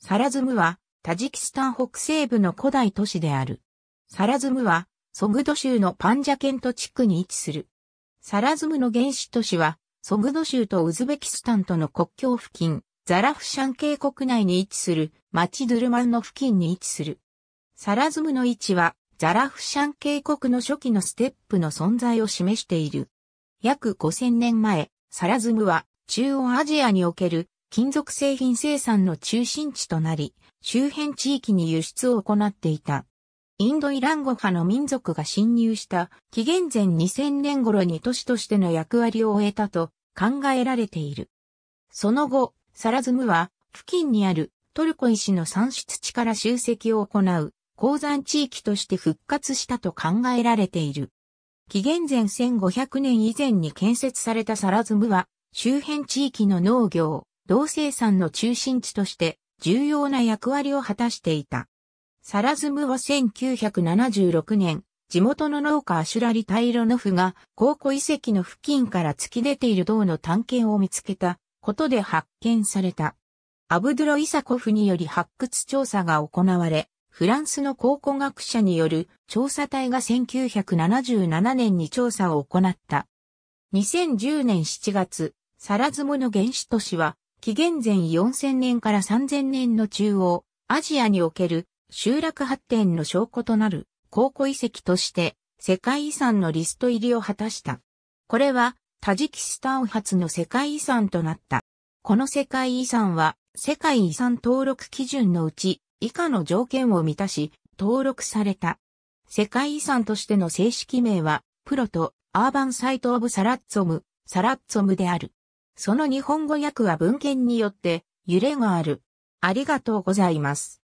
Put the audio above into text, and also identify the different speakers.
Speaker 1: サ
Speaker 2: ラズムは、タジキスタン北西部の古代都市である。サラズムは、ソグド州のパンジャケント地区に位置する。サラズムの原始都市は、ソグド州とウズベキスタンとの国境付近、ザラフシャン渓谷内に位置する町ドゥルマンの付近に位置する。サラズムの位置は、ザラフシャン渓谷の初期のステップの存在を示している。約5000年前、サラズムは中央アジアにおける金属製品生産の中心地となり、周辺地域に輸出を行っていた。インドイラン語派の民族が侵入した紀元前2000年頃に都市としての役割を終えたと考えられている。その後、サラズムは付近にあるトルコ石の産出地から集積を行う鉱山地域として復活したと考えられている。紀元前1500年以前に建設されたサラズムは周辺地域の農業、同生産の中心地として重要な役割を果たしていた。サラズムは1976年、地元の農家アシュラリ・タイロノフが、高校遺跡の付近から突き出ている銅の探検を見つけたことで発見された。アブドゥロ・イサコフにより発掘調査が行われ、フランスの考古学者による調査隊が1977年に調査を行った。2010年7月、サラズムの原始都市は紀元前4000年から3000年の中央、アジアにおける集落発展の証拠となる考古遺跡として世界遺産のリスト入りを果たした。これはタジキスタン発の世界遺産となった。この世界遺産は世界遺産登録基準のうち以下の条件を満たし登録された。世界遺産としての正式名はプロとアーバンサイトオブサラッツォム、サラッツォムである。その日本語訳は文献によって揺れがある。ありがとう
Speaker 1: ございます。